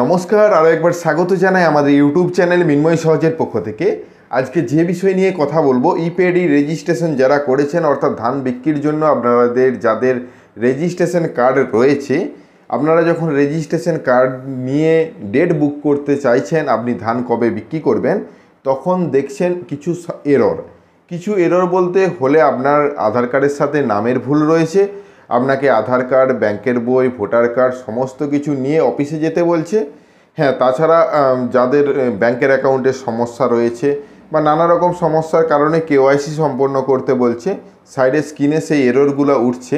নমস্কার আরও একবার স্বাগত জানাই আমাদের ইউটিউব চ্যানেল মিন্ময় সহজের পক্ষ থেকে আজকে যে বিষয় নিয়ে কথা বলবো ইপিআইডি রেজিস্ট্রেশন যারা করেছেন অর্থাৎ ধান বিক্রির জন্য আপনাদের যাদের রেজিস্ট্রেশন কার্ড রয়েছে আপনারা যখন রেজিস্ট্রেশন কার্ড নিয়ে ডেট বুক করতে চাইছেন আপনি ধান কবে বিক্রি করবেন তখন দেখছেন কিছু এরর কিছু এরর বলতে হলে আপনার আধার কার্ডের সাথে নামের ভুল রয়েছে আপনাকে আধার কার্ড ব্যাংকের বই ভোটার কার্ড সমস্ত কিছু নিয়ে অফিসে যেতে বলছে হ্যাঁ তাছাড়া যাদের ব্যাংকের অ্যাকাউন্টের সমস্যা রয়েছে বা নানা রকম সমস্যার কারণে কেওয়াইসি সম্পন্ন করতে বলছে সাইডে স্ক্রিনে সেই এররগুলো উঠছে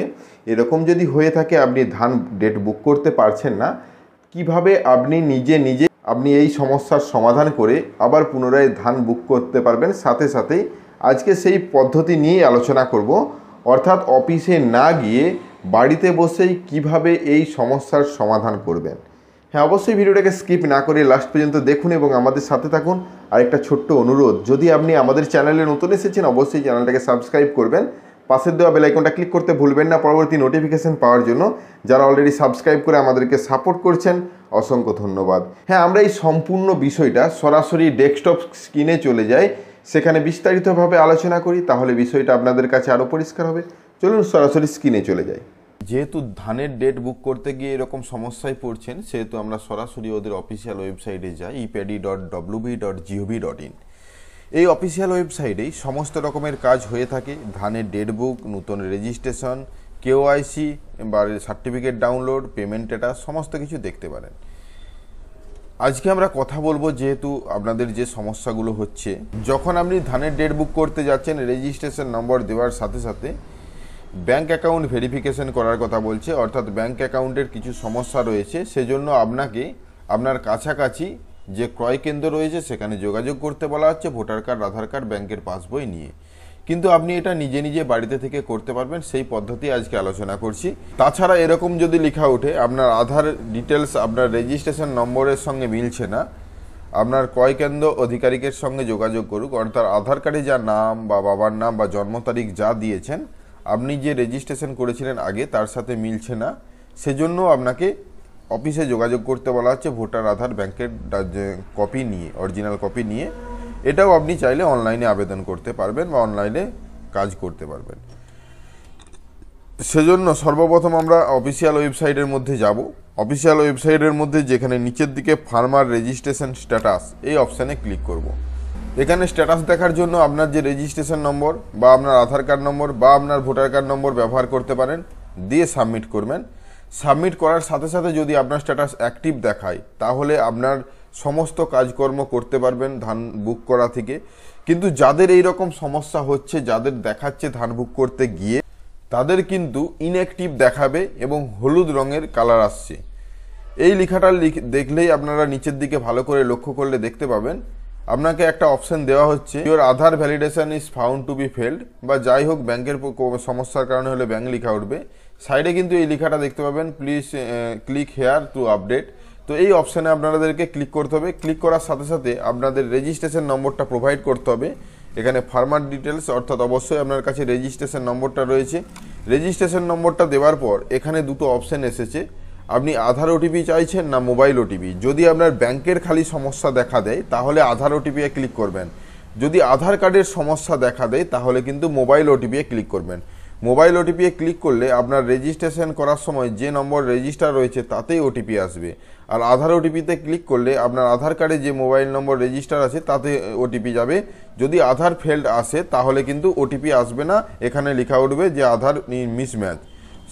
এরকম যদি হয়ে থাকে আপনি ধান ডেট বুক করতে পারছেন না কিভাবে আপনি নিজে নিজে আপনি এই সমস্যার সমাধান করে আবার পুনরায় ধান বুক করতে পারবেন সাথে সাথেই আজকে সেই পদ্ধতি নিয়েই আলোচনা করব অর্থাৎ অফিসে না গিয়ে বাড়িতে বসেই কিভাবে এই সমস্যার সমাধান করবেন হ্যাঁ অবশ্যই ভিডিওটাকে স্কিপ না করে লাস্ট পর্যন্ত দেখুন এবং আমাদের সাথে থাকুন আর একটা ছোট্ট অনুরোধ যদি আপনি আমাদের চ্যানেলে নতুন এসেছেন অবশ্যই চ্যানেলটাকে সাবস্ক্রাইব করবেন পাশের দেওয়া বেলাইকনটা ক্লিক করতে ভুলবেন না পরবর্তী নোটিফিকেশান পাওয়ার জন্য যারা অলরেডি সাবস্ক্রাইব করে আমাদেরকে সাপোর্ট করছেন অসংখ্য ধন্যবাদ হ্যাঁ আমরা এই সম্পূর্ণ বিষয়টা সরাসরি ডেস্কটপ স্ক্রিনে চলে যাই সেখানে বিস্তারিতভাবে আলোচনা করি তাহলে বিষয়টা আপনাদের কাছে আরও পরিষ্কার হবে চলুন সরাসরি স্ক্রিনে চলে যাই যেহেতু ধানের ডেট বুক করতে গিয়ে এরকম সমস্যায় পড়ছেন সেহেতু আমরা সরাসরি ওদের অফিসিয়াল ওয়েবসাইটে যাই epaddy dot WB dot GOV dot in এই অফিসিয়াল ওয়েবসাইটেই সমস্ত রকমের কাজ হয়ে থাকে ধানের ডেট বুক নতুন রেজিস্ট্রেশন কেওআইসি বা সার্টিফিকেট ডাউনলোড পেমেন্ট ডেটা সমস্ত কিছু দেখতে পারেন আজকে আমরা কথা বলবো যেহেতু আপনাদের যে সমস্যাগুলো হচ্ছে যখন আপনি ধানের ডেট বুক করতে যাচ্ছেন রেজিস্ট্রেশন নম্বর দেওয়ার সাথে সাথে ব্যাঙ্ক অ্যাকাউন্ট ভেরিফিকেশন করার কথা বলছে অর্থাৎ ব্যাঙ্ক অ্যাকাউন্টের কিছু সমস্যা রয়েছে সেজন্য আপনাকে আপনার কাছাকাছি যে ক্রয় কেন্দ্র রয়েছে সেখানে যোগাযোগ করতে বলা হচ্ছে ভোটার কার্ড আধার কার্ড ব্যাংকের পাসবই নিয়ে কিন্তু আপনি এটা নিজে নিজে বাড়িতে থেকে করতে পারবেন সেই পদ্ধতি আজকে আলোচনা করছি তাছাড়া এরকম যদি লেখা ওঠে আপনার আধার ডিটেলস আপনার রেজিস্ট্রেশন নম্বরের সঙ্গে মিলছে না আপনার ক্রয় কেন্দ্র সঙ্গে যোগাযোগ করুক অর্থাৎ আধার কার্ডে যা নাম বা বাবার নাম বা জন্ম তারিখ যা দিয়েছেন আপনি যে রেজিস্ট্রেশন করেছিলেন আগে তার সাথে মিলছে না সেজন্য আপনাকে অফিসে যোগাযোগ করতে বলা হচ্ছে ভোটার আধার ব্যাংকের কপি নিয়ে অরিজিনাল কপি নিয়ে এটাও আপনি চাইলে অনলাইনে আবেদন করতে পারবেন বা অনলাইনে কাজ করতে পারবেন সেজন্য সর্বপ্রথম আমরা অফিসিয়াল ওয়েবসাইটের মধ্যে যাব অফিসিয়াল ওয়েবসাইটের মধ্যে যেখানে নিচের দিকে ফার্মার রেজিস্ট্রেশন স্ট্যাটাস এই অপশানে ক্লিক করব। এখানে স্ট্যাটাস দেখার জন্য আপনার যে রেজিস্ট্রেশন নম্বর বা আপনার আধার কার্ড নম্বর বা আপনার ভোটার কার্ড নম্বর ব্যবহার করতে পারেন দিয়ে সাবমিট করবেন সাবমিট করার সাথে সাথে যদি আপনার স্ট্যাটাস অ্যাক্টিভ দেখায় তাহলে আপনার সমস্ত কাজকর্ম করতে পারবেন ধান বুক করা থেকে কিন্তু যাদের এই রকম সমস্যা হচ্ছে যাদের দেখাচ্ছে ধান বুক করতে গিয়ে তাদের কিন্তু ইনঅ্যাক্টিভ দেখাবে এবং হলুদ রঙের কালার আসছে এই লেখাটা দেখলেই আপনারা নিচের দিকে ভালো করে লক্ষ্য করলে দেখতে পাবেন আপনাকে একটা অপশন দেওয়া হচ্ছে your Aadhaar validation is found to be failed বা যাই হোক ব্যাংকের সমস্যার কারণে হলে ব্যাংক লেখা উঠবে সাইডে কিন্তু এই লেখাটা দেখতে পাবেন please click here to update তো এই অপশানে আপনাদেরকে ক্লিক করতে হবে ক্লিক করার সাথে সাথে আপনাদের রেজিস্ট্রেশন নম্বরটা প্রোভাইড করতে হবে এখানে ফার্মার ডিটেলস অর্থাৎ অবশ্যই আপনার কাছে রেজিস্ট্রেশন নম্বরটা রয়েছে রেজিস্ট্রেশন নম্বরটা দেওয়ার পর এখানে দুটো অপশান এসেছে আপনি আধার ওটিপি চাইছেন না মোবাইল ওটিপি যদি আপনার ব্যাংকের খালি সমস্যা দেখা দেয় তাহলে আধার ওটিপিয়ে ক্লিক করবেন যদি আধার কার্ডের সমস্যা দেখা দেয় তাহলে কিন্তু মোবাইল ওটিপিয়ে ক্লিক করবেন মোবাইল এ ক্লিক করলে আপনার রেজিস্ট্রেশন করার সময় যে নম্বর রেজিস্টার রয়েছে তাতেই ওটিপি আসবে আর আধার ওটিপিতে ক্লিক করলে আপনার আধার কার্ডে যে মোবাইল নম্বর রেজিস্টার আছে তাতে ওটিপি যাবে যদি আধার ফেল্ড আসে তাহলে কিন্তু ওটিপি আসবে না এখানে লেখা উঠবে যে আধার মিসম্যাচ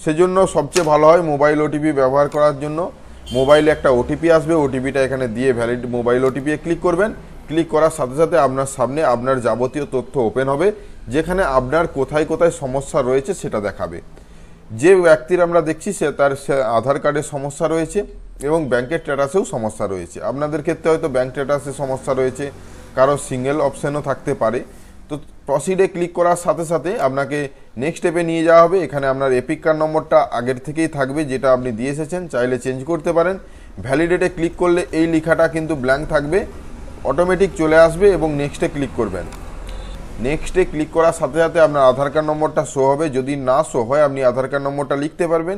সেজন্য সবচেয়ে ভালো হয় মোবাইল ওটিপি ব্যবহার করার জন্য মোবাইলে একটা ওটিপি আসবে ওটিপিটা এখানে দিয়ে ভ্যালিড মোবাইল এ ক্লিক করবেন ক্লিক করার সাথে সাথে আপনার সামনে আপনার যাবতীয় তথ্য ওপেন হবে যেখানে আপনার কোথায় কোথায় সমস্যা রয়েছে সেটা দেখাবে যে ব্যক্তির আমরা দেখছি সে তার আধার কার্ডের সমস্যা রয়েছে এবং ব্যাংকের স্ট্যাটাসেও সমস্যা রয়েছে আপনাদের ক্ষেত্রে হয়তো ব্যাংক স্ট্যাটাসে সমস্যা রয়েছে কারো সিঙ্গেল অপশানও থাকতে পারে তো প্রসিডে ক্লিক করার সাথে সাথে আপনাকে নেক্সট স্টেপে নিয়ে যাওয়া হবে এখানে আপনার এপিক কার্ড নম্বরটা আগের থেকেই থাকবে যেটা আপনি দিয়ে এসেছেন চাইলে চেঞ্জ করতে পারেন ভ্যালিডেটে ক্লিক করলে এই লেখাটা কিন্তু ব্ল্যাঙ্ক থাকবে অটোমেটিক চলে আসবে এবং নেক্সটে ক্লিক করবেন নেক্সটে ক্লিক করার সাথে সাথে আপনার আধার কার্ড নম্বরটা শো হবে যদি না শো হয় আপনি আধার কার্ড নম্বরটা লিখতে পারবেন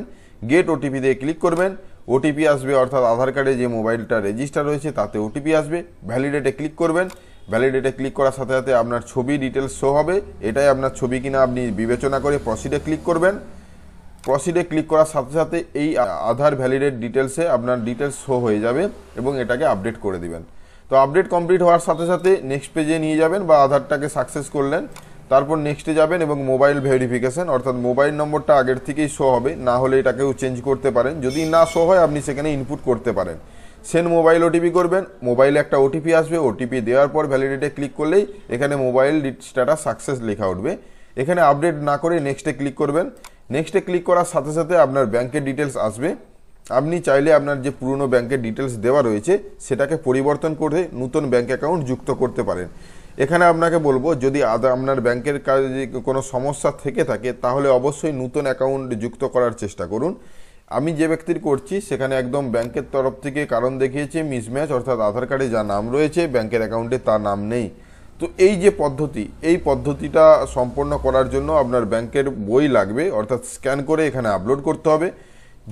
গেট ওটিপি দিয়ে ক্লিক করবেন ওটিপি আসবে অর্থাৎ আধার কার্ডে যে মোবাইলটা রেজিস্টার হয়েছে তাতে ওটিপি আসবে ভ্যালিডেটে ক্লিক করবেন ভ্যালিডেটে ক্লিক করার সাথে সাথে আপনার ছবি ডিটেলস শো হবে এটাই আপনার ছবি কিনা আপনি বিবেচনা করে প্রসিডে ক্লিক করবেন প্রসিডে ক্লিক করার সাথে সাথে এই আধার ভ্যালিডেট ডিটেলসে আপনার ডিটেলস শো হয়ে যাবে এবং এটাকে আপডেট করে দেবেন তো আপডেট কমপ্লিট হওয়ার সাথে সাথে নেক্সট পেজে নিয়ে যাবেন বা আধারটাকে সাকসেস করলেন তারপর নেক্সটে যাবেন এবং মোবাইল ভেরিফিকেশান অর্থাৎ মোবাইল নম্বরটা আগের থেকেই শো হবে না হলে এটাকেও চেঞ্জ করতে পারেন যদি না শো হয় আপনি সেখানে ইনপুট করতে পারেন সেন্ড মোবাইল ওটিপি করবেন মোবাইলে একটা ওটিপি আসবে ওটিপি দেওয়ার পর ভ্যালিডিটে ক্লিক করলেই এখানে মোবাইল স্ট্যাটাস সাকসেস লেখা উঠবে এখানে আপডেট না করে নেক্সটে ক্লিক করবেন নেক্সটে ক্লিক করার সাথে সাথে আপনার ব্যাংকের ডিটেলস আসবে আপনি চাইলে আপনার যে পুরনো ব্যাংকের ডিটেলস দেওয়া রয়েছে সেটাকে পরিবর্তন করে নতুন ব্যাংক অ্যাকাউন্ট যুক্ত করতে পারেন এখানে আপনাকে বলবো যদি আপনার ব্যাংকের কাজে কোনো সমস্যা থেকে থাকে তাহলে অবশ্যই নতুন অ্যাকাউন্ট যুক্ত করার চেষ্টা করুন আমি যে ব্যক্তির করছি সেখানে একদম ব্যাংকের তরফ থেকে কারণ দেখিয়েছে মিসম্যাচ অর্থাৎ আধার কার্ডে যা নাম রয়েছে ব্যাংকের অ্যাকাউন্টে তার নাম নেই তো এই যে পদ্ধতি এই পদ্ধতিটা সম্পন্ন করার জন্য আপনার ব্যাংকের বই লাগবে অর্থাৎ স্ক্যান করে এখানে আপলোড করতে হবে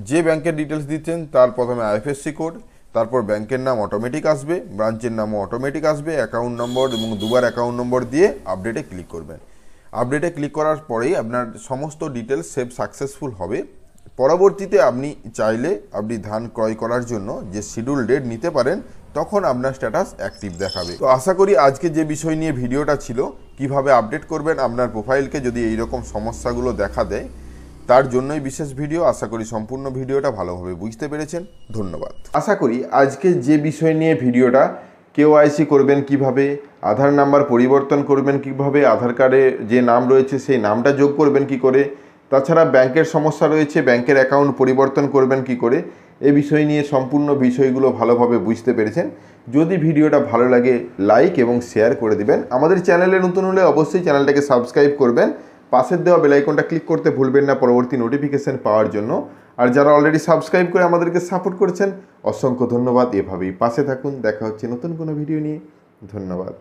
যে ব্যাংকের ডিটেলস দিচ্ছেন তার প্রথমে আইএফএসসি কোড তারপর ব্যাংকের নাম অটোমেটিক আসবে ব্রাঞ্চের নামও অটোমেটিক আসবে অ্যাকাউন্ট নম্বর এবং দুবার অ্যাকাউন্ট নম্বর দিয়ে আপডেটে ক্লিক করবেন আপডেটে ক্লিক করার পরেই আপনার সমস্ত ডিটেলস সেভ সাকসেসফুল হবে পরবর্তীতে আপনি চাইলে আপনি ধান ক্রয় করার জন্য যে শিডিউল ডেট নিতে পারেন তখন আপনার স্ট্যাটাস অ্যাক্টিভ দেখাবে তো আশা করি আজকে যে বিষয় নিয়ে ভিডিওটা ছিল কিভাবে আপডেট করবেন আপনার প্রোফাইলকে যদি এইরকম সমস্যাগুলো দেখা দেয় তার জন্যই বিশেষ ভিডিও আশা করি সম্পূর্ণ ভিডিওটা ভালোভাবে বুঝতে পেরেছেন ধন্যবাদ আশা করি আজকে যে বিষয় নিয়ে ভিডিওটা আইসি করবেন কিভাবে আধার নাম্বার পরিবর্তন করবেন কিভাবে আধার কার্ডে যে নাম রয়েছে সেই নামটা যোগ করবেন কি করে তাছাড়া ব্যাংকের সমস্যা রয়েছে ব্যাংকের অ্যাকাউন্ট পরিবর্তন করবেন কি করে এ বিষয় নিয়ে সম্পূর্ণ বিষয়গুলো ভালোভাবে বুঝতে পেরেছেন যদি ভিডিওটা ভালো লাগে লাইক এবং শেয়ার করে দিবেন আমাদের চ্যানেলে নতুন হলে অবশ্যই চ্যানেলটাকে সাবস্ক্রাইব করবেন পাশের দেওয়া বেলাইকনটা ক্লিক করতে ভুলবেন না পরবর্তী নোটিফিকেশান পাওয়ার জন্য আর যারা অলরেডি সাবস্ক্রাইব করে আমাদেরকে সাপোর্ট করেছেন অসংখ্য ধন্যবাদ এভাবেই পাশে থাকুন দেখা হচ্ছে নতুন কোনো ভিডিও নিয়ে ধন্যবাদ